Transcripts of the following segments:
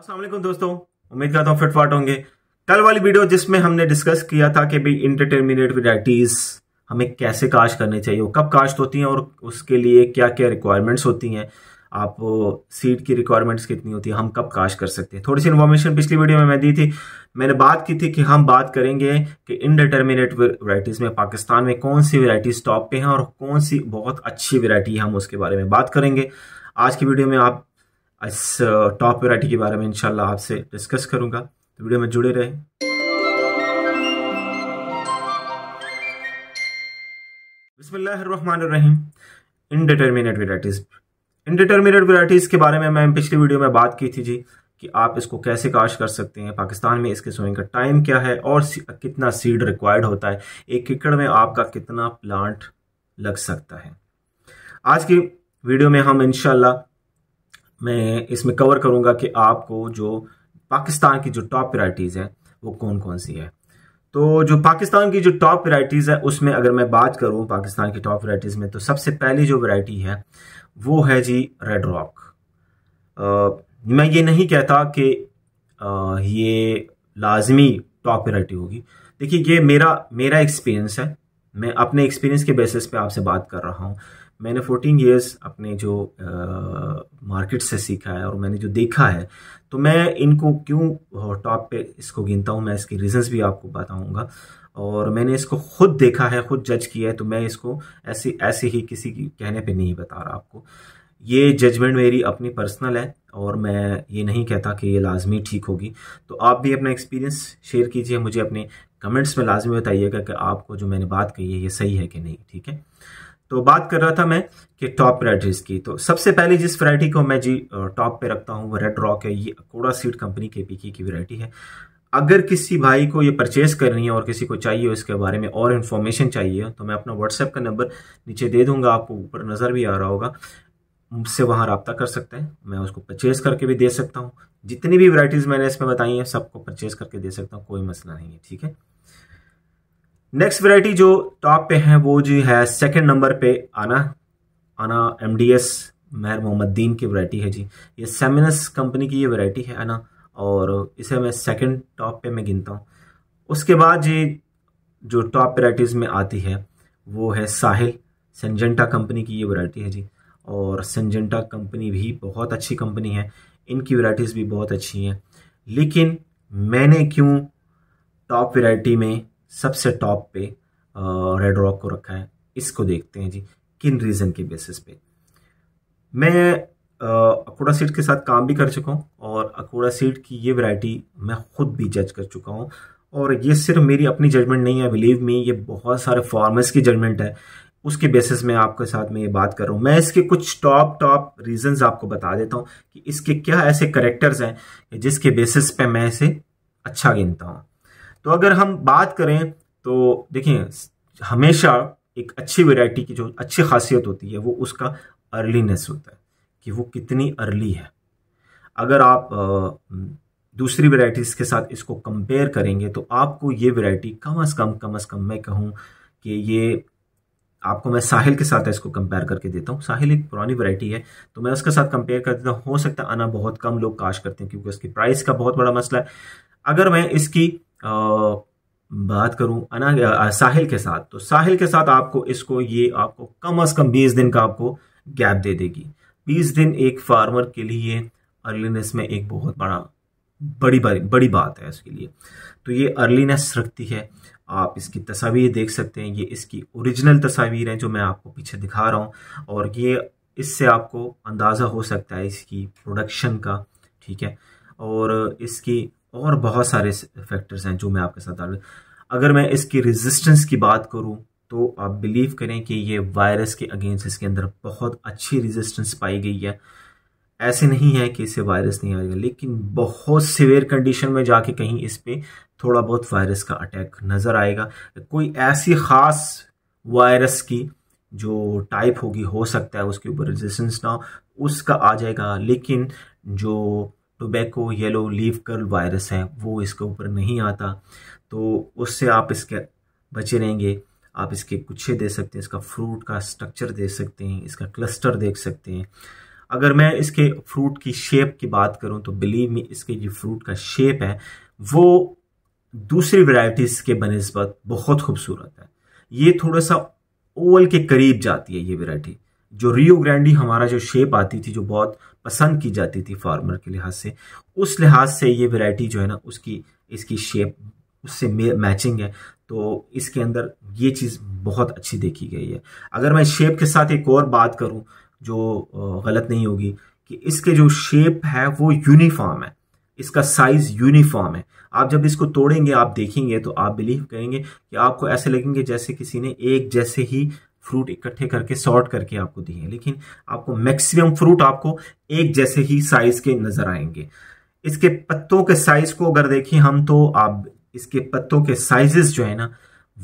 असलम दोस्तों उम्मीद करता हूँ फिटफाट होंगे कल वाली वीडियो जिसमें हमने डिस्कस किया था कि भाई इंटरटेनमेंट वेराइटीज़ हमें कैसे काश्त करनी चाहिए वो कब काश्त होती हैं और उसके लिए क्या क्या रिक्वायरमेंट्स होती हैं आप सीड की रिक्वायरमेंट्स कितनी होती है हम कब काश कर सकते हैं थोड़ी सी इन्फॉर्मेशन पिछली वीडियो में मैं दी थी मैंने बात की थी कि हम बात करेंगे कि इनडिटर्मिनेट वैरायटीज़ में पाकिस्तान में कौन सी वरायटीज टॉप पे हैं और कौन सी बहुत अच्छी वैरायटी है हम उसके बारे में बात करेंगे आज की वीडियो में आप इस टॉप वेराइटी के बारे में इनशाला आपसे डिस्कस करूंगा तो वीडियो में जुड़े रहें बिस्मिल्लाहिर्रहमानिर्रहीम इनडिटर्मिनेट वेराइटीज़ इनडिटर्मिनेट वेराइटीज़ के बारे में मैं पिछली वीडियो में बात की थी जी कि आप इसको कैसे काश कर सकते हैं पाकिस्तान में इसके सोइंग का टाइम क्या है और कितना सीड रिक्वायर्ड होता है एक एकड़ में आपका कितना प्लांट लग सकता है आज की वीडियो में हम इनशाला मैं इसमें कवर करूँगा कि आपको जो पाकिस्तान की जो टॉप प्रायरिटीज़ हैं वो कौन कौन सी है तो जो पाकिस्तान की जो टॉप वैराइटीज़ है उसमें अगर मैं बात करूं पाकिस्तान की टॉप वरायटीज़ में तो सबसे पहली जो वैरायटी है वो है जी रेड रॉक मैं ये नहीं कहता कि आ, ये लाजमी टॉप वैरायटी होगी देखिए ये मेरा मेरा एक्सपीरियंस है मैं अपने एक्सपीरियंस के बेसिस पे आपसे बात कर रहा हूँ मैंने 14 इयर्स अपने जो मार्केट से सीखा है और मैंने जो देखा है तो मैं इनको क्यों टॉप पे इसको गिनता हूँ मैं इसके रीजंस भी आपको बताऊँगा और मैंने इसको खुद देखा है खुद जज किया है तो मैं इसको ऐसे ऐसे ही किसी की कहने पे नहीं बता रहा आपको ये जजमेंट मेरी अपनी पर्सनल है और मैं ये नहीं कहता कि ये लाजमी ठीक होगी तो आप भी अपना एक्सपीरियंस शेयर कीजिए मुझे अपने कमेंट्स में लाजमी बताइएगा कि आपको जो मैंने बात कही है ये सही है कि नहीं ठीक है तो बात कर रहा था मैं कि टॉप वराइटीज़ की तो सबसे पहले जिस वरायटी को मैं जी टॉप पे रखता हूँ वो रेड रॉक है ये अकोड़ा सीड कंपनी के पीकी की वरायटी है अगर किसी भाई को ये परचेज़ करनी है और किसी को चाहिए इसके बारे में और इन्फॉर्मेशन चाहिए तो मैं अपना व्हाट्सएप का नंबर नीचे दे दूंगा आपको ऊपर नज़र भी आ रहा होगा मुझसे वहाँ रबता कर सकते हैं मैं उसको परचेज़ करके भी दे सकता हूँ जितनी भी वराइटीज़ मैंने इसमें बताई हैं सबको परचेज़ करके दे सकता हूँ कोई मसला नहीं है ठीक है नेक्स्ट वैरायटी जो टॉप पे है वो जी है सेकंड नंबर पे आना आना एम डी एस महर दीन की वैरायटी है जी ये सेमिनस कंपनी की ये वैरायटी है आना और इसे मैं सेकंड टॉप पे मैं गिनता हूँ उसके बाद जी जो टॉप वैरायटीज़ में आती है वो है साहिल सेंजेंटा कंपनी की ये वरायटी है जी और सेंजेंटा कंपनी भी बहुत अच्छी कंपनी है इनकी वरायटीज़ भी बहुत अच्छी हैं लेकिन मैंने क्यों टॉप वैरायटी में सबसे टॉप पे रेड रॉक को रखा है इसको देखते हैं जी किन रीज़न के बेसिस पे मैं अकोड़ा सीड के साथ काम भी कर चुका हूँ और अकोड़ा सीड की ये वैरायटी मैं खुद भी जज कर चुका हूँ और ये सिर्फ मेरी अपनी जजमेंट नहीं है बिलीव मी ये बहुत सारे फार्मर्स की जजमेंट है उसके बेसिस में आपके साथ में ये बात कर रहा हूँ मैं इसके कुछ टॉप टॉप रीजंस आपको बता देता हूँ कि इसके क्या ऐसे करेक्टर्स हैं जिसके बेसिस पे मैं इसे अच्छा गिनता हूँ तो अगर हम बात करें तो देखिए हमेशा एक अच्छी वैरायटी की जो अच्छी खासियत होती है वो उसका अर्लीनेस होता है कि वो कितनी अर्ली है अगर आप दूसरी वैरायटीज़ के साथ इसको कंपेयर करेंगे तो आपको ये वैरायटी कम अज़ कम कम अज़ कम मैं कहूँ कि ये आपको मैं साहिल के साथ इसको कंपेयर करके देता हूँ साहिल एक पुरानी वैरायटी है तो मैं उसके साथ कंपेयर कर देता हूँ हो सकता है आना बहुत कम लोग काश करते हैं क्योंकि उसकी प्राइस का बहुत बड़ा मसला है अगर मैं इसकी बात करूं अना साहिल के साथ तो साहिल के साथ आपको इसको ये आपको कम अज कम बीस दिन का आपको गैप दे देगी बीस दिन एक फार्मर के लिए अर्लीनेस में एक बहुत बड़ा बड़ी बड़ी बड़ी बात है इसके लिए तो ये अर्लीनेस रखती है आप इसकी तस्वीर देख सकते हैं ये इसकी ओरिजिनल तस्वीर है जो मैं आपको पीछे दिखा रहा हूँ और ये इससे आपको अंदाज़ा हो सकता है इसकी प्रोडक्शन का ठीक है और इसकी और बहुत सारे फैक्टर्स हैं जो मैं आपके साथ डाल अगर मैं इसकी रेजिस्टेंस की बात करूं तो आप बिलीव करें कि ये वायरस के अगेंस्ट इसके अंदर बहुत अच्छी रेजिस्टेंस पाई गई है ऐसे नहीं है कि इसे वायरस नहीं आएगा लेकिन बहुत सिवियर कंडीशन में जाके कहीं इस पर थोड़ा बहुत वायरस का अटैक नज़र आएगा कोई ऐसी ख़ास वायरस की जो टाइप होगी हो सकता है उसके ऊपर रेजिस्टेंस ना उसका आ जाएगा लेकिन जो tobacco yellow leaf curl virus है वो इसके ऊपर नहीं आता तो उससे आप इसके बचे रहेंगे आप इसके गुच्छे दे सकते हैं इसका फ्रूट का स्ट्रक्चर दे सकते हैं इसका क्लस्टर देख सकते हैं अगर मैं इसके फ्रूट की शेप की बात करूं तो बिलीव मी इसके जो फ्रूट का शेप है वो दूसरी वैरायटीज़ के बनस्बत बहुत खूबसूरत है ये थोड़ा सा ओवल के करीब जाती है ये वैरायटी जो रियो ग्रैंडी हमारा जो शेप आती थी जो बहुत पसंद की जाती थी फार्मर के लिहाज से उस लिहाज से ये वैरायटी जो है ना उसकी इसकी शेप उससे मैचिंग है तो इसके अंदर ये चीज़ बहुत अच्छी देखी गई है अगर मैं शेप के साथ एक और बात करूं जो गलत नहीं होगी कि इसके जो शेप है वो यूनिफॉर्म है इसका साइज यूनिफॉर्म है आप जब इसको तोड़ेंगे आप देखेंगे तो आप बिलीव करेंगे कि आपको ऐसे लगेंगे जैसे किसी ने एक जैसे ही फ्रूट इकट्ठे करके सॉर्ट करके आपको दिए लेकिन आपको मैक्सिमम फ्रूट आपको एक जैसे ही साइज के नजर आएंगे इसके पत्तों के साइज को अगर देखें हम तो आप इसके पत्तों के साइजेस जो है ना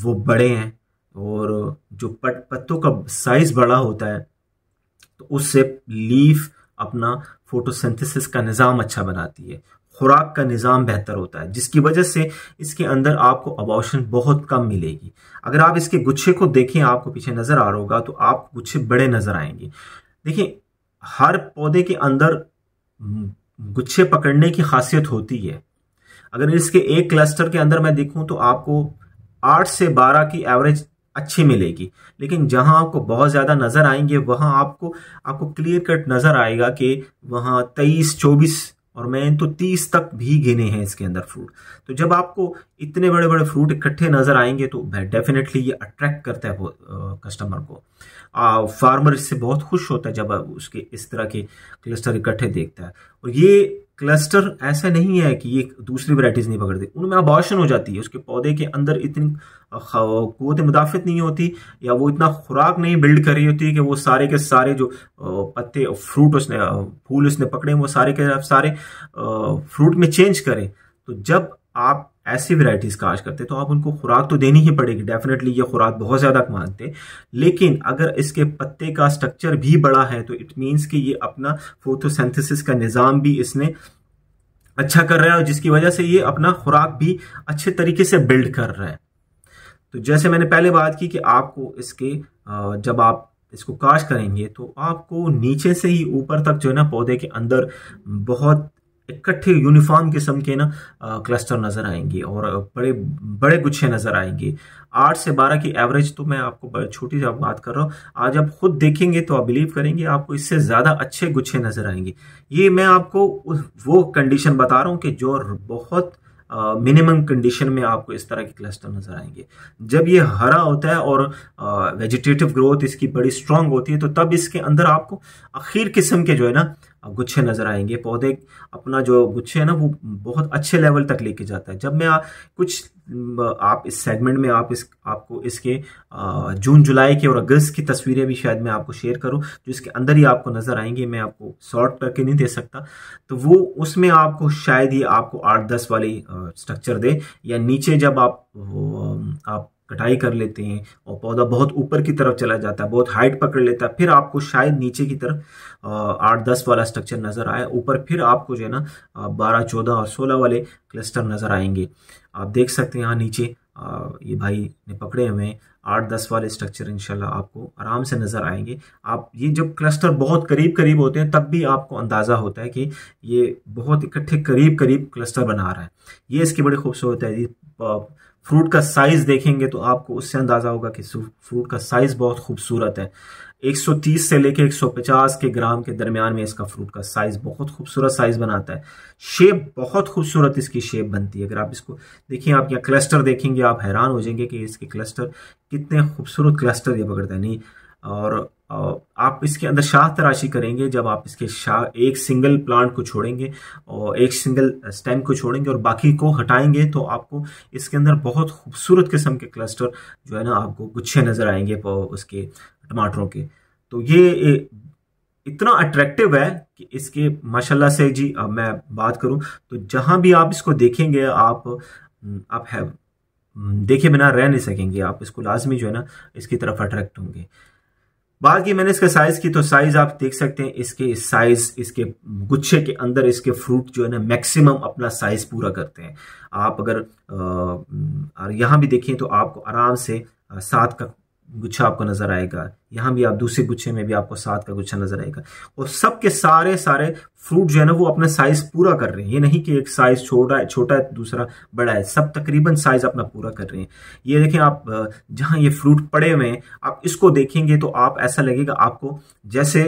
वो बड़े हैं और जो पट पत्तों का साइज बड़ा होता है तो उससे लीफ अपना फोटोसिंथेसिस का निज़ाम अच्छा बनाती है खुराक का निज़ाम बेहतर होता है जिसकी वजह से इसके अंदर आपको अबॉशन बहुत कम मिलेगी अगर आप इसके गुच्छे को देखें आपको पीछे नज़र आ रहा होगा तो आप गुच्छे बड़े नज़र आएंगे देखिए हर पौधे के अंदर गुच्छे पकड़ने की खासियत होती है अगर इसके एक क्लस्टर के अंदर मैं देखूँ तो आपको आठ से बारह की एवरेज अच्छी मिलेगी लेकिन जहां आपको बहुत ज़्यादा नज़र आएंगे वहां आपको आपको क्लियर कट नज़र आएगा कि वहां तेईस चौबीस और मैं तो तीस तक भी गिने हैं इसके अंदर फ्रूट तो जब आपको इतने बड़े बड़े फ्रूट इकट्ठे नजर आएंगे तो डेफिनेटली ये अट्रैक्ट करता है कस्टमर को फार्मर इससे बहुत खुश होता है जब उसके इस तरह के क्लस्टर इकट्ठे देखता है और ये क्लस्टर ऐसा नहीं है कि ये दूसरी वैरायटीज नहीं पकड़ती उनमें अबॉशन हो जाती है उसके पौधे के अंदर इतनी कोत मुदाफत नहीं होती या वो इतना खुराक नहीं बिल्ड कर रही होती कि वो सारे के सारे जो पत्ते फ्रूट उसने फूल उसने पकड़े वो सारे के सारे फ्रूट में चेंज करें तो जब आप ऐसी वैरायटीज काश करते तो आप उनको खुराक तो देनी ही पड़ेगी डेफिनेटली ये खुराक बहुत ज़्यादा मांगते लेकिन अगर इसके पत्ते का स्ट्रक्चर भी बड़ा है तो इट मीन्स कि ये अपना फोटोसेंथिस का निज़ाम भी इसने अच्छा कर रहा है और जिसकी वजह से ये अपना खुराक भी अच्छे तरीके से बिल्ड कर रहा है तो जैसे मैंने पहले बात की कि आपको इसके जब आप इसको काश करेंगे तो आपको नीचे से ही ऊपर तक जो है ना पौधे के अंदर बहुत इकट्ठे यूनिफॉर्म किस्म के ना क्लस्टर नज़र आएंगे और बड़े बड़े गुच्छे नज़र आएंगे आठ से बारह की एवरेज तो मैं आपको छोटी सी बात कर रहा हूँ आज आप खुद देखेंगे तो आप बिलीव करेंगे आपको इससे ज़्यादा अच्छे गुच्छे नज़र आएंगे ये मैं आपको वो कंडीशन बता रहा हूँ कि जो बहुत मिनिमम uh, कंडीशन में आपको इस तरह के क्लस्टर नज़र आएंगे जब ये हरा होता है और वेजिटेटिव uh, ग्रोथ इसकी बड़ी स्ट्रांग होती है तो तब इसके अंदर आपको अखीर किस्म के जो है ना गुच्छे नज़र आएंगे पौधे अपना जो गुच्छे है ना वो बहुत अच्छे लेवल तक लेके जाता है जब मैं आ, कुछ आप इस सेगमेंट में आप इस आपको इसके जून जुलाई के और अगस्त की तस्वीरें भी शायद मैं आपको शेयर करूं जो इसके अंदर ही आपको नज़र आएंगी मैं आपको शॉर्ट करके नहीं दे सकता तो वो उसमें आपको शायद ही आपको आठ दस वाली स्ट्रक्चर दे या नीचे जब आप आप कटाई कर लेते हैं और पौधा बहुत ऊपर की तरफ चला जाता है बहुत हाइट पकड़ लेता है फिर आपको शायद नीचे की तरफ आठ दस वाला स्ट्रक्चर नज़र आए ऊपर फिर आपको जो है ना बारह चौदह और सोलह वाले क्लस्टर नज़र आएंगे आप देख सकते हैं यहाँ नीचे ये भाई ने पकड़े हुए हैं आठ दस वाले स्ट्रक्चर इंशाल्लाह आपको आराम से नज़र आएंगे आप ये जब क्लस्टर बहुत करीब करीब होते हैं तब भी आपको अंदाज़ा होता है कि ये बहुत इकट्ठे करीब करीब क्लस्टर बना रहा है ये इसकी बड़ी खूबसूरत है फ्रूट का साइज देखेंगे तो आपको उससे अंदाजा होगा कि फ्रूट का साइज बहुत खूबसूरत है 130 से लेके 150 के ग्राम के दरमियान में इसका फ्रूट का साइज बहुत खूबसूरत साइज बनाता है शेप बहुत खूबसूरत इसकी शेप बनती है अगर आप इसको देखिए आप यहाँ क्लस्टर देखेंगे आप हैरान हो जाएंगे कि इसके क्लस्टर कितने खूबसूरत क्लस्टर ये पकड़ता हैं नहीं और आप इसके अंदर शाह तराशी करेंगे जब आप इसके शाह एक सिंगल प्लांट को छोड़ेंगे और एक सिंगल स्टेम को छोड़ेंगे और बाकी को हटाएंगे तो आपको इसके अंदर बहुत खूबसूरत किस्म के क्लस्टर जो है ना आपको गुच्छे नज़र आएंगे उसके टमाटरों के तो ये इतना अट्रैक्टिव है कि इसके माशाल्लाह से जी अब मैं बात करूं तो जहां भी आप इसको देखेंगे आप आप है देखे बिना रह नहीं सकेंगे आप इसको लाजमी जो है ना इसकी तरफ अट्रैक्ट होंगे बाकी मैंने इसका साइज की तो साइज आप देख सकते हैं इसके साइज इसके गुच्छे के अंदर इसके फ्रूट जो है ना मैक्सिमम अपना साइज पूरा करते हैं आप अगर यहां भी देखें तो आपको आराम से सात का गुच्छा आपको नजर आएगा यहाँ भी आप दूसरे गुच्छे में भी आपको सात का गुच्छा नजर आएगा और सबके सारे सारे फ्रूट जो है ना वो अपना साइज पूरा कर रहे हैं ये नहीं कि एक साइज छोटा है छोटा है दूसरा बड़ा है सब तकरीबन साइज अपना पूरा कर रहे हैं ये देखें आप जहां ये फ्रूट पड़े हुए हैं आप इसको देखेंगे तो आप ऐसा लगेगा आपको जैसे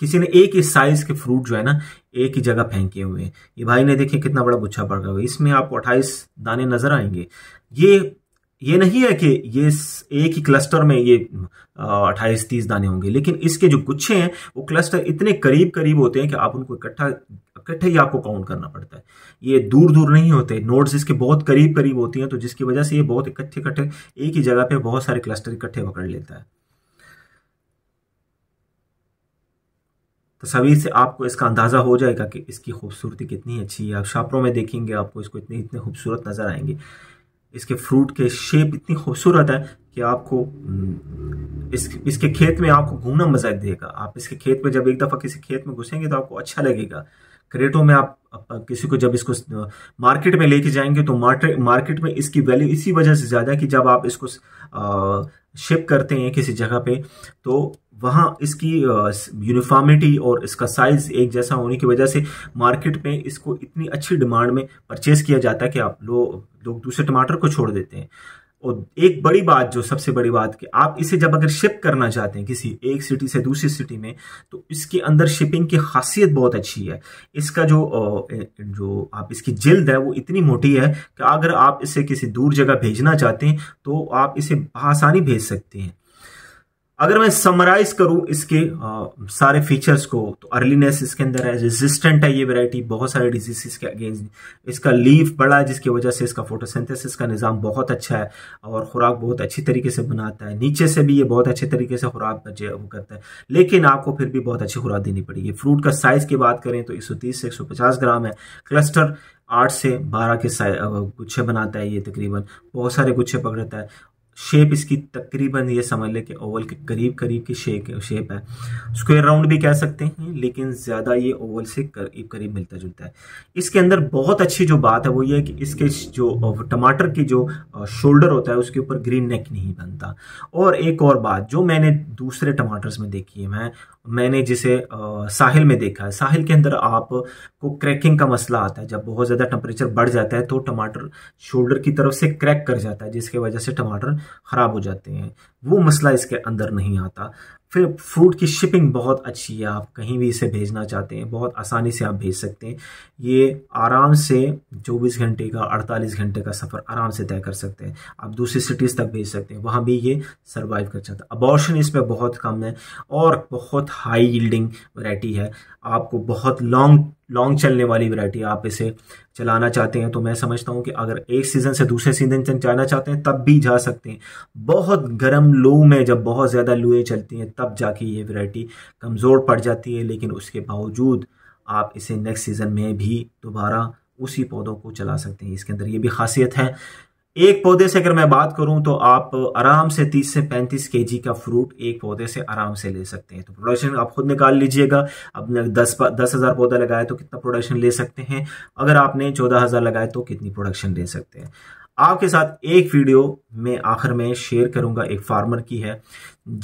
किसी ने एक ही साइज के फ्रूट जो है ना एक ही जगह फेंके हुए हैं ये भाई ने देखे कितना बड़ा गुच्छा पड़ रहा है इसमें आपको अट्ठाईस दाने नजर आएंगे ये ये नहीं है कि ये एक ही क्लस्टर में ये अट्ठाईस तीस दाने होंगे लेकिन इसके जो गुच्छे हैं वो क्लस्टर इतने करीब करीब होते हैं कि आप उनको इकट्ठा इकट्ठे ही आपको काउंट करना पड़ता है ये दूर दूर नहीं होते नोड्स इसके बहुत करीब करीब होती हैं तो जिसकी वजह से ये बहुत इकट्ठे इकट्ठे एक ही जगह पे बहुत सारे क्लस्टर इकट्ठे पकड़ लेता है तस्वीर से आपको इसका अंदाज़ा हो जाएगा कि इसकी खूबसूरती कितनी अच्छी है आप शापरों में देखेंगे आपको इसको इतने इतने खूबसूरत नज़र आएंगे इसके फ्रूट के शेप इतनी खूबसूरत है कि आपको हम्म, इस इसके खेत में आपको घूमना मजा देगा आप इसके खेत में जब एक दफ़ा किसी खेत में घुसेंगे तो आपको अच्छा लगेगा करेटों में आप, किसी को जब इसको मार्केट में लेके जाएंगे तो मार्केट में इसकी वैल्यू इसी वजह से ज़्यादा है कि जब आप इसको शिप करते हैं किसी जगह पे तो वहाँ इसकी यूनिफॉर्मिटी और इसका साइज़ एक जैसा होने की वजह से मार्केट में इसको इतनी अच्छी डिमांड में परचेज़ किया जाता है कि आप लोग लोग दूसरे टमाटर को छोड़ देते हैं और एक बड़ी बात जो सबसे बड़ी बात कि आप इसे जब अगर शिप करना चाहते हैं किसी एक सिटी से दूसरी सिटी में तो इसके अंदर शिपिंग की खासियत बहुत अच्छी है इसका जो जो आप इसकी जिल्द है वो इतनी मोटी है कि अगर आप इसे किसी दूर जगह भेजना चाहते हैं तो आप इसे आसानी भेज सकते हैं अगर मैं समराइज करूं इसके आ, सारे फीचर्स को तो अर्लीनेस इसके अंदर है रेजिस्टेंट है ये वैरायटी बहुत सारे डिजीजेस के अगेंस्ट इसका लीव बड़ा है जिसकी वजह से इसका फोटोसिंथेसिस का निज़ाम बहुत अच्छा है और खुराक बहुत अच्छी तरीके से बनाता है नीचे से भी ये बहुत अच्छे तरीके से खुराक वो करता है लेकिन आपको फिर भी बहुत अच्छी खुराक देनी पड़ेगी फ्रूट का साइज की बात करें तो एक से एक ग्राम है क्लस्टर आठ से बारह के गुच्छे बनाता है ये तकरीबन बहुत सारे गुच्छे पकड़ता है शेप इसकी तकरीबन ये समझ लें कि ओवल के करीब करीब की शेप शेप है स्क्वायर राउंड भी कह सकते हैं लेकिन ज़्यादा ये ओवल से करीब करीब मिलता जुलता है इसके अंदर बहुत अच्छी जो बात है वो ये है कि इसके जो टमाटर की जो शोल्डर होता है उसके ऊपर ग्रीन नेक नहीं बनता और एक और बात जो मैंने दूसरे टमाटर्स में देखी है मैं मैंने जिसे आ, साहिल में देखा है साहिल के अंदर आप को क्रैकिंग का मसला आता है जब बहुत ज़्यादा टेम्परेचर बढ़ जाता है तो टमाटर शोल्डर की तरफ से क्रैक कर जाता है जिसके वजह से टमाटर ख़राब हो जाते हैं वो मसला इसके अंदर नहीं आता फिर फ्रूट की शिपिंग बहुत अच्छी है आप कहीं भी इसे भेजना चाहते हैं बहुत आसानी से आप भेज सकते हैं ये आराम से चौबीस घंटे का अड़तालीस घंटे का सफ़र आराम से तय कर सकते हैं आप दूसरी सिटीज़ तक भेज सकते हैं वहाँ भी ये सर्वाइव कर सकता है अबॉर्शन इस पर बहुत कम है और बहुत हाई यील्डिंग वैरायटी है आपको बहुत लॉन्ग लॉन्ग चलने वाली वैरायटी आप इसे चलाना चाहते हैं तो मैं समझता हूँ कि अगर एक सीज़न से दूसरे सीज़न तक जाना चाहते हैं तब भी जा सकते हैं बहुत गर्म लू में जब बहुत ज़्यादा लूएँ चलती हैं तब जाके ये वैरायटी कमज़ोर पड़ जाती है लेकिन उसके बावजूद आप इसे नेक्स्ट सीज़न में भी दोबारा उसी पौधों को चला सकते हैं इसके अंदर ये भी खासियत है एक पौधे से अगर मैं बात करूं तो आप आराम से 30 से 35 के का फ्रूट एक पौधे से आराम से ले सकते हैं तो प्रोडक्शन आप खुद निकाल लीजिएगा आपने दस दस हज़ार पौधा लगाए तो कितना प्रोडक्शन ले सकते हैं अगर आपने चौदह हज़ार लगाए तो कितनी प्रोडक्शन ले सकते हैं आपके साथ एक वीडियो में आखिर में शेयर करूंगा एक फार्मर की है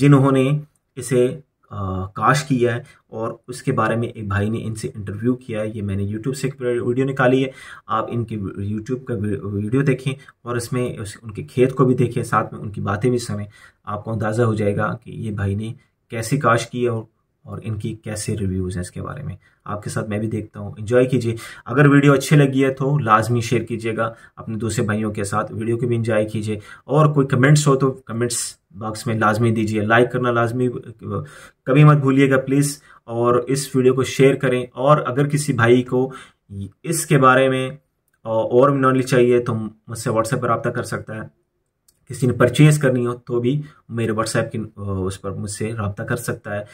जिन्होंने इसे काश किया है और उसके बारे में एक भाई ने इनसे इंटरव्यू किया है ये मैंने यूट्यूब से एक वीडियो निकाली है आप इनके यूट्यूब का वीडियो देखें और इसमें उस, उनके खेत को भी देखें साथ में उनकी बातें भी सुने आपको अंदाज़ा हो जाएगा कि ये भाई ने कैसे काश की है और और इनकी कैसे रिव्यूज़ हैं इसके बारे में आपके साथ मैं भी देखता हूँ इन्जॉय कीजिए अगर वीडियो अच्छी लगी है तो लाजमी शेयर कीजिएगा अपने दूसरे भाइयों के साथ वीडियो को भी इन्जॉय कीजिए और कोई कमेंट्स हो तो कमेंट्स बॉक्स में लाजमी दीजिए लाइक करना लाजमी कभी मत भूलिएगा प्लीज़ और इस वीडियो को शेयर करें और अगर किसी भाई को इसके बारे में और नॉलेज चाहिए तो मुझसे व्हाट्सएप पर रबता कर सकता है किसी ने परचेज़ करनी हो तो भी मेरे व्हाट्सएप के उस पर मुझसे रबता कर सकता है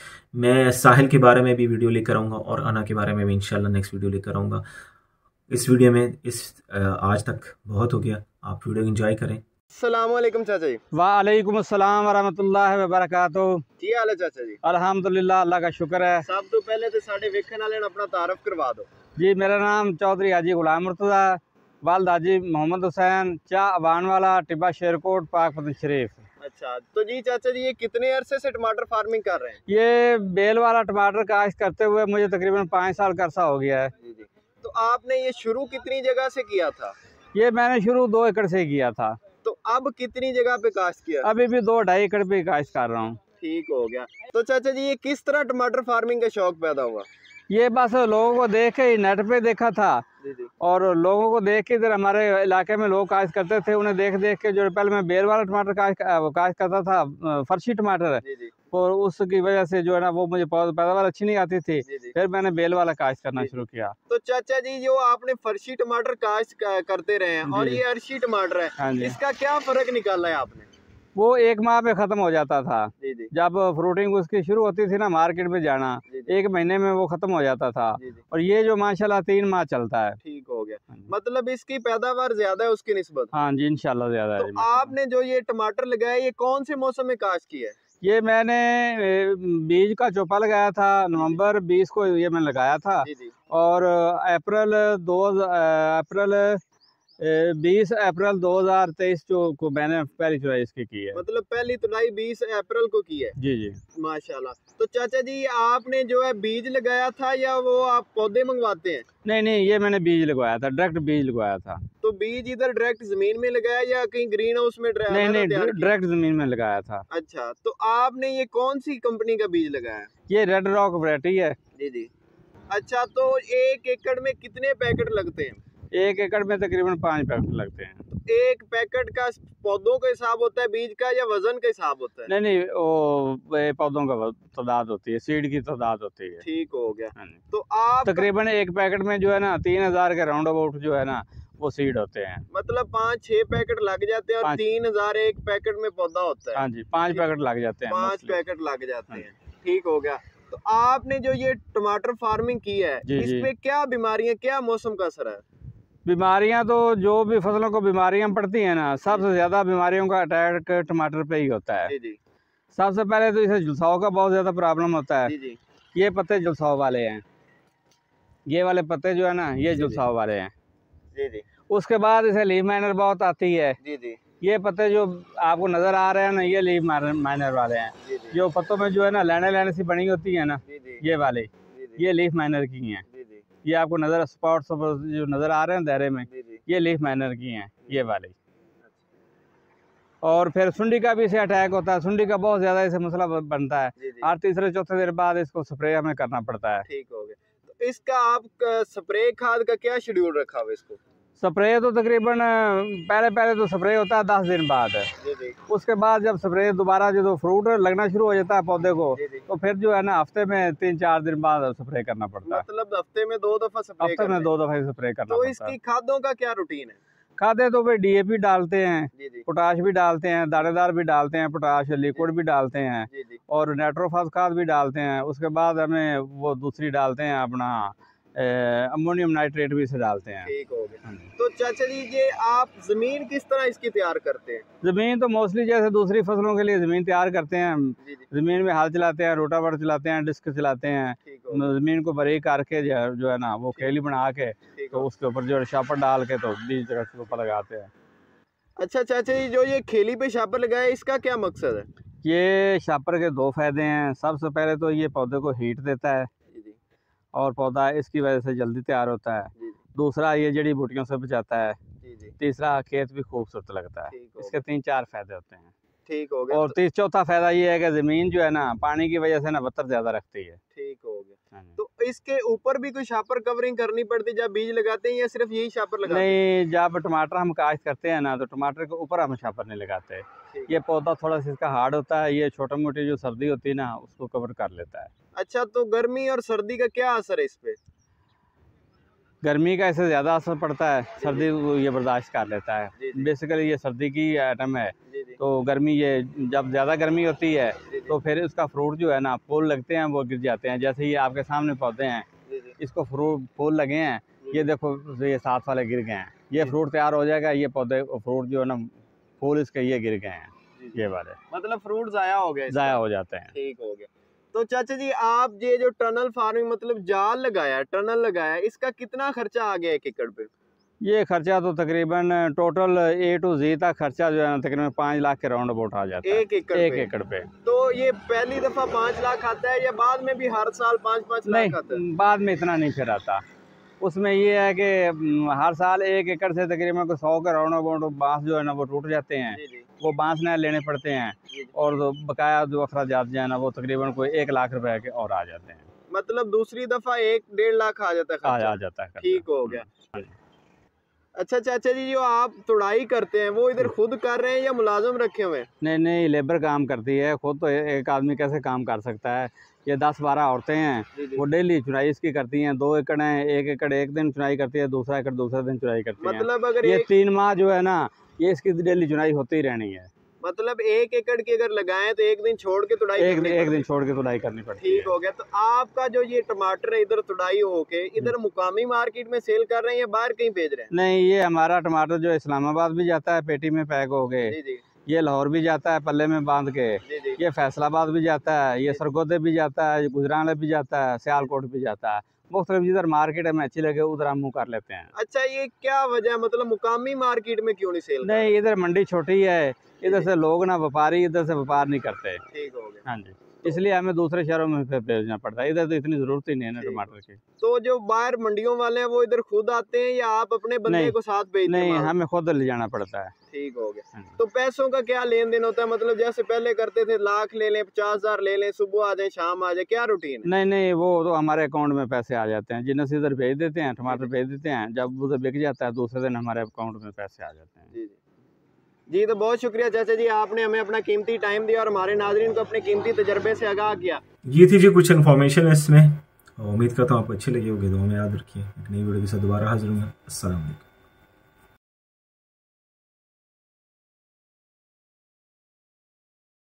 मैं साहिल के बारे में भी वीडियो लेकर आऊँगा और अना के बारे में भी इंशाल्लाह नेक्स्ट वीडियो लेकर आऊँगा इस वीडियो में इस आज तक बहुत हो गया आप वीडियो इंजॉय करें असलम चाचा जी वालेकुम अस्सलाम वरहमतुल्लाह वबरकातु ਕੀ हाल है चाचा जी ਅਲਹਮਦੁਲਿਲਾ अल्लाह का शुक्र है सब तो पहले तो ਸਾਡੇ ਵੇਖਣ वाले अपना ਆਪਣਾ करवा दो जी मेरा नाम चौधरी हाजी गुलाम ਗੁਲਾਮ ਮੁਰਤਜ਼ਾ दाजी मोहम्मद हुसैन अबान वाला टिब्बा शेरकोट पाक फतेह शरीफ अच्छा तो जी चाचा जी ये कितने अरसे से टमाटर फार्मिंग कर रहे हैं ये बेल वाला टमाटर काश्त करते हुए मुझे तकरीबन पाँच साल का अरसा हो गया है जी जी तो आपने ये शुरू कितनी जगह से किया था ये मैंने शुरू दो एकड़ से किया था तो अब कितनी जगह पे काश किया अभी भी दो ढाई एकड़ पे काश कर रहा हूँ ठीक हो गया तो चाचा जी ये किस तरह टमाटर फार्मिंग का शौक पैदा हुआ ये बस लोगों को देख के नेट पे देखा था और लोगों को देख के इधर हमारे इलाके में लोग काश करते थे उन्हें देख देख के जो पहले मैं बेर वाला टमाटर काश काश करता था फर्शी टमाटर और उसकी वजह से जो है ना वो मुझे पैदावार अच्छी नहीं आती थी फिर मैंने बेल वाला काश करना शुरू किया तो चाचा जी जो आपने फर्शी टमाटर काश करते रहे हैं और ये अर्शी टमाटर है हाँ इसका क्या फर्क निकाला है आपने वो एक माह पे ख़त्म हो जाता था जी जब फ्रूटिंग उसकी शुरू होती थी ना मार्केट में जाना एक महीने में वो ख़त्म हो जाता था और ये जो माशाल्लाह तीन माह चलता है ठीक हो गया हाँ मतलब इसकी पैदावार ज़्यादा है उसकी नस्बत हाँ जी इनशाला ज़्यादा है तो आपने जो ये टमाटर लगाया ये कौन से मौसम में काश की है ये मैंने बीज का चोपा लगाया था नवंबर 20 को ये मैंने लगाया था और अप्रैल दो अप्रैल बीस अप्रैल 2023 जो को मैंने पहली चुनाई इसकी की है मतलब पहली तुड़ाई बीस अप्रैल को की है जी जी माशाल्लाह तो चाचा जी आपने जो है बीज लगाया था या वो आप पौधे मंगवाते हैं नहीं नहीं ये मैंने बीज लगवाया था डायरेक्ट बीज लगवाया था तो बीज इधर डायरेक्ट जमीन में लगाया या कहीं ग्रीन हाउस में नहीं नहीं डायरेक्ट जमीन में लगाया था अच्छा तो आपने ये कौन सी कंपनी का बीज लगाया ये रेड रॉक वरायटी है जी जी अच्छा तो एक एकड़ में कितने पैकेट लगते हैं एक एकड़ में तकरीबन पाँच पैकेट लगते हैं तो एक पैकेट का पौधों का हिसाब होता है बीज का या वजन का हिसाब होता है नहीं नहीं वो पौधों का तादाद होती है सीड की तादाद होती है ठीक हो गया हाँ तो आप तकरीबन एक पैकेट में जो है ना तीन हजार के राउंड अबाउट जो है ना वो सीड होते हैं मतलब पाँच छह पैकेट लग जाते हैं और तीन हजार एक पैकेट में पौधा होता है हाँ जी पाँच पैकेट लग जाते हैं पाँच पैकेट लग जाते हाँ हैं ठीक हो गया तो आपने जो ये टमाटर फार्मिंग की है इसमें क्या बीमारियां क्या मौसम का असर है बीमारियां तो जो भी फसलों को बीमारियां पड़ती हैं ना सबसे ज़्यादा बीमारियों का अटैक टमाटर पे ही होता है सबसे पहले तो इसे जुलसाओ का बहुत ज़्यादा प्रॉब्लम होता है ये पत्ते जुलसाओ वाले हैं ये वाले पत्ते जो है ना ये जुलसाओ वाले हैं जी जी उसके बाद इसे लीव माइनर बहुत आती है जी जी ये पत्ते जो आपको नज़र आ रहे हैं ना ये लीव माइनर वाले हैं जो पत्तों में जो है ना लहने लहने सी बनी होती है ना ये वाले ये लीफ माइनर की हैं ये आपको नज़र स्पॉट जो नज़र आ रहे हैं दायरे में ये लीफ मैनर की हैं ये वाले अच्छा। और फिर सुंडी का भी इसे अटैक होता है सुंडी का बहुत ज़्यादा इसे मसला बनता है और तीसरे चौथे दिन बाद इसको स्प्रे हमें करना पड़ता है ठीक हो गया तो इसका आप स्प्रे खाद का क्या शेड्यूल रखा हुआ इसको स्प्रे तो तकरीबन पहले पहले तो स्प्रे होता है दस दिन बाद उसके बाद जब स्प्रे दोबारा जो फ्रूट लगना शुरू हो जाता है पौधे को तो फिर जो है ना हफ्ते में तीन चार दिन बाद स्प्रे करना पड़ता है मतलब हफ्ते में दो दफा हफ्ते में दो दफा स्प्रे करना तो इसकी खादों का क्या रूटीन है खादे तो भाई डीएपी डालते हैं पोटाश भी डालते हैं दानेदार भी डालते हैं पोटाश लिक्विड भी डालते हैं और नेट्रोफास खाद भी डालते हैं उसके बाद हमें वो दूसरी डालते हैं अपना अमोनियम नाइट्रेट भी इसे डालते हैं ठीक हो गया हाँ तो चाचा जी ये आप ज़मीन किस तरह इसकी तैयार करते हैं ज़मीन तो मोस्टली जैसे दूसरी फसलों के लिए ज़मीन तैयार करते हैं ज़मीन में हाल चलाते हैं रोटावर चलाते हैं डिस्क चलाते हैं ज़मीन को बरी करके जो है ना वो खेली बना के तो उसके ऊपर जो है शापर डाल के तो बीज दरख्त के ऊपर लगाते हैं अच्छा चाचा जी जो ये खेली पे शापर लगाया इसका क्या मकसद है ये शापर के दो फायदे हैं सबसे पहले तो ये पौधे को हीट देता है और पौधा इसकी वजह से जल्दी तैयार होता है दूसरा ये जड़ी बूटियों से बचाता है तीसरा खेत भी खूबसूरत लगता है इसके तीन चार फायदे होते हैं ठीक हो गया और तीस चौथा फायदा ये है कि जमीन जो है ना पानी की वजह से ना बत्तर ज्यादा रखती है ठीक हो गया हाँ तो इसके ऊपर भी कोई शापर कवरिंग करनी पड़ती जब बीज लगाते हैं या सिर्फ यही शापर लगाते नहीं जब टमाटर हम काश्त करते हैं ना तो टमाटर के ऊपर हम शापर नहीं लगाते ये पौधा थोड़ा सा इसका हार्ड होता है ये छोटा मोटी जो सर्दी होती है ना उसको कवर कर लेता है अच्छा तो गर्मी और सर्दी का क्या असर है इस पे गर्मी का इससे ज़्यादा असर पड़ता है सर्दी ये बर्दाश्त कर लेता है बेसिकली ये सर्दी की आइटम है तो गर्मी ये जब ज़्यादा गर्मी होती है तो फिर उसका फ्रूट जो है ना फूल लगते हैं वो गिर जाते हैं जैसे ये आपके सामने पौधे हैं इसको फ्रूट फूल लगे हैं ये देखो ये साथ वाले गिर गए हैं ये फ्रूट तैयार हो जाएगा ये पौधे फ्रूट जो है ना फूल इसके ये गिर गए हैं ये वाले मतलब फ्रूट जाया हो गए जाया हो जाते हैं ठीक हो गया तो चाचा जी आप ये जो टनल फार्मिंग मतलब जाल लगाया टनल लगाया इसका कितना खर्चा आ गया एक एकड़ पे ये खर्चा तो तकरीबन टोटल ए टू जी तक खर्चा जो है ना तकरीबन पाँच लाख के राउंड अबाउट आ जाता है एक एकड़ एक पे। एकड़ पे तो ये पहली दफा पाँच लाख आता है या बाद में भी हर साल पाँच पाँच लाख आता है बाद में इतना नहीं फिर आता उसमें ये है कि हम्म, हर साल एक एकड़ से तकरीबन को सौ के राउंड अबाउट बांस जो है ना वो टूट जाते हैं वो बांस नए लेने पड़ते हैं और जो बकाया जो अखराज जो है ना वो तकरीबन कोई एक लाख रुपए के और आ जाते हैं मतलब दूसरी दफा एक डेढ़ लाख आ जाता है ठीक हो गया हम्म। अच्छा चाचा अच्छा, अच्छा जी जो आप तुड़ाई करते हैं वो इधर खुद कर रहे हैं या मुलाजम रखे हुए नहीं नहीं लेबर काम करती है खुद तो एक आदमी कैसे काम कर सकता है ये दस बारह औरतें हैं वो डेली चुनाई इसकी करती हैं दो एकड़ हैं एक एकड़ एक दिन चुनाई करती है दूसरा एकड़ दूसरा दिन चुनाई करती है मतलब अगर ये तीन माह जो है ना ये इसकी डेली चुनाई होती ही रहनी है मतलब एक एकड़ की अगर लगाएं तो एक दिन छोड़ के तुड़ाई एक, एक दिन छोड़ के तुड़ाई करनी पड़ती ठीक हो गया तो आपका जो ये टमाटर है इधर तुड़ाई होके इधर हम्म। मुकामी मार्केट में सेल कर रहे हैं या बाहर कहीं भेज रहे हैं नहीं ये हमारा टमाटर जो इस्लामाबाद भी जाता है पेटी में पैक हो गए ये लाहौर भी जाता है पल्ले में बांध के ये फैसलाबाद भी जाता है ये सरगोदे भी जाता है गुजराना भी जाता है सियालकोट भी जाता है मुख्तलिफ जिधर मार्केट है अच्छी लगे उधर हम मुँह कर लेते हैं अच्छा ये क्या वजह मतलब मुकामी मार्केट में क्यों नहीं सेल नहीं इधर मंडी छोटी है इधर से लोग ना व्यापारी इधर से व्यापार नहीं करते ठीक हो गया हाँ जी इसलिए हमें दूसरे शहरों में फिर भेजना पड़ता है इधर तो इतनी जरूरत ही नहीं है टमाटर की तो जो बाहर मंडियों वाले हैं वो इधर खुद आते हैं या आप अपने बंदे को साथ भेजते नहीं हमें खुद ले जाना पड़ता है ठीक हो गया हाँ तो पैसों का क्या लेन देन होता है मतलब जैसे पहले करते थे लाख ले लें पचास हजार ले लें सुबह आ जाए शाम आ जाए क्या रूटीन नहीं नहीं वो तो हमारे अकाउंट में पैसे आ जाते हैं जिन्हें इधर भेज देते हैं टमाटर भेज देते हैं जब उधर बिक जाता है दूसरे दिन हमारे अकाउंट में पैसे आ जाते हैं जी तो बहुत शुक्रिया चाचा जी आपने हमें अपना कीमती टाइम दिया और हमारे नाजरन को अपने कीमती तजर्बे से आगाह किया ये थी जी कुछ इन्फॉर्मेशन है इसमें उम्मीद करता हूँ आपको अच्छी लगी होगी दो याद रखिए एक नई वीडियो के साथ दोबारा हाजिर हूँ असल